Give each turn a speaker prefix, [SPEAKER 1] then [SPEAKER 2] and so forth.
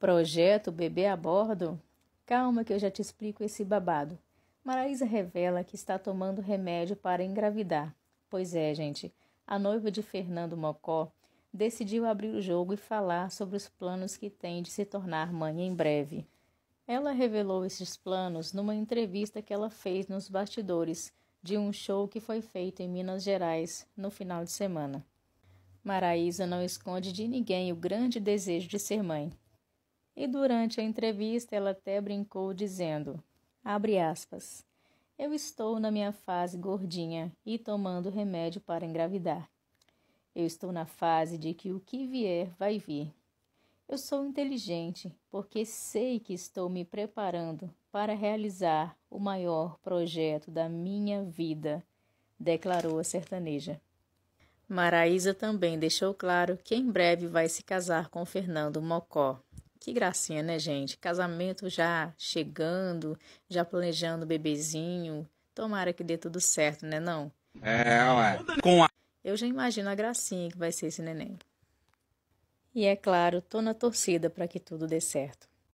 [SPEAKER 1] Projeto Bebê a Bordo? Calma que eu já te explico esse babado. Maraísa revela que está tomando remédio para engravidar. Pois é, gente, a noiva de Fernando Mocó decidiu abrir o jogo e falar sobre os planos que tem de se tornar mãe em breve. Ela revelou esses planos numa entrevista que ela fez nos bastidores de um show que foi feito em Minas Gerais no final de semana. Maraísa não esconde de ninguém o grande desejo de ser mãe. E durante a entrevista ela até brincou dizendo: abre aspas. Eu estou na minha fase gordinha e tomando remédio para engravidar. Eu estou na fase de que o que vier vai vir. Eu sou inteligente porque sei que estou me preparando para realizar o maior projeto da minha vida, declarou a sertaneja. Maraísa também deixou claro que em breve vai se casar com Fernando Mocó. Que gracinha, né, gente? Casamento já chegando, já planejando o bebezinho. Tomara que dê tudo certo, né não?
[SPEAKER 2] É, ué. Com a...
[SPEAKER 1] Eu já imagino a gracinha que vai ser esse neném. E é claro, tô na torcida para que tudo dê certo.